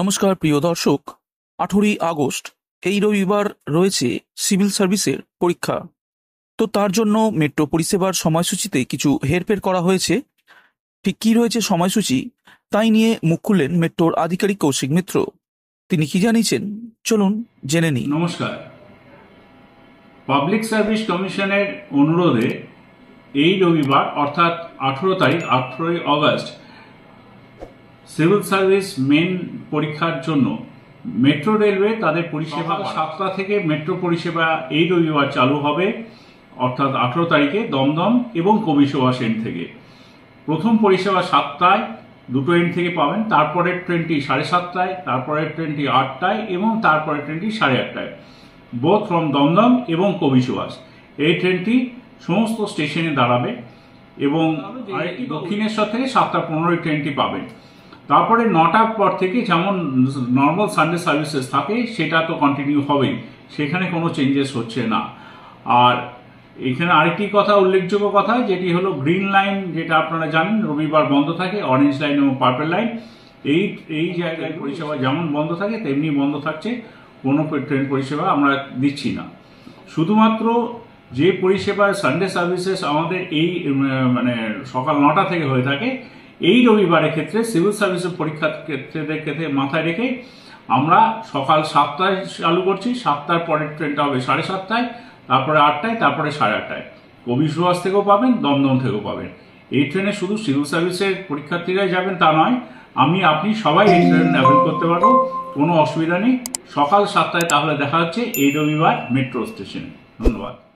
নমস্কার প্রিয় দর্শক আঠেরোই আগস্ট এই রবিবার রয়েছে সিভিল সার্ভিসের পরীক্ষা তো তার জন্য মেট্রো পরিষেবার সময়সূচিতে কিছু হেরফের করা হয়েছে ঠিক কী রয়েছে সময়সূচি তাই নিয়ে মুখ খুললেন মেট্রোর আধিকারিক কৌশিক মিত্র তিনি কি জানিয়েছেন চলুন জেনে নিই নমস্কার পাবলিক সার্ভিস কমিশনের অনুরোধে এই রবিবার অর্থাৎ আঠেরো তারিখ আঠেরোই অগস্ট সিভিল সার্ভিস মেন পরীক্ষার জন্য মেট্রো রেলওয়ে তাদের পরিষেবা সাতটা থেকে মেট্রো পরিষেবা এই রবিবার চালু হবে অর্থাৎ আঠেরো তারিখে দমদম এবং কবিসভা সেন থেকে প্রথম পরিষেবা সাতটায় দুটো এন থেকে পাবেন তারপরের ট্রেনটি সাড়ে সাতটায় তারপরের ট্রেনটি আটটায় এবং তারপরের ট্রেনটি সাড়ে আটটায় বোথ ফ্রম দমদম এবং কবি সুভাষ এই ট্রেনটি সমস্ত স্টেশনে দাঁড়াবে এবং দক্ষিণেশ্বর থেকে সাতটা পনেরোই ট্রেনটি পাবেন তারপরে নটার পর থেকে যেমন নর্মাল সানডে সার্ভিসেস থাকে সেটা তো কন্টিনিউ হবেই সেখানে কোনো চেঞ্জেস হচ্ছে না আর এখানে আরেকটি কথা উল্লেখযোগ্য কথা যেটি হলো গ্রিন লাইন যেটা আপনারা জানেন রবিবার বন্ধ থাকে অরেঞ্জ লাইন এবং পার্পল লাইন এই এই জায়গায় পরিষেবা যেমন বন্ধ থাকে তেমনি বন্ধ থাকছে কোনো ট্রেন পরিষেবা আমরা দিচ্ছি না শুধুমাত্র যে পরিষেবা সানডে সার্ভিসেস আমাদের এই মানে সকাল নটা থেকে হয়ে থাকে এই রবিবারের ক্ষেত্রে সিভিল সার্ভিসের পরীক্ষার ক্ষেত্রে ক্ষেত্রে মাথায় রেখে আমরা সকাল সাতটায় চালু করছি সাতটার পরের ট্রেনটা হবে সাড়ে সাতটায় তারপরে আটটায় তারপরে সাড়ে আটটায় কবি সুভাষ থেকেও পাবেন দমদম থেকেও পাবেন এই ট্রেনে শুধু সিভিল সার্ভিসের পরীক্ষার্থীরাই যাবেন তা নয় আমি আপনি সবাই এই ট্রেন অ্যাভেল করতে পারবো কোনো অসুবিধা নেই সকাল সাতটায় তাহলে দেখা হচ্ছে এই রবিবার মেট্রো স্টেশনে ধন্যবাদ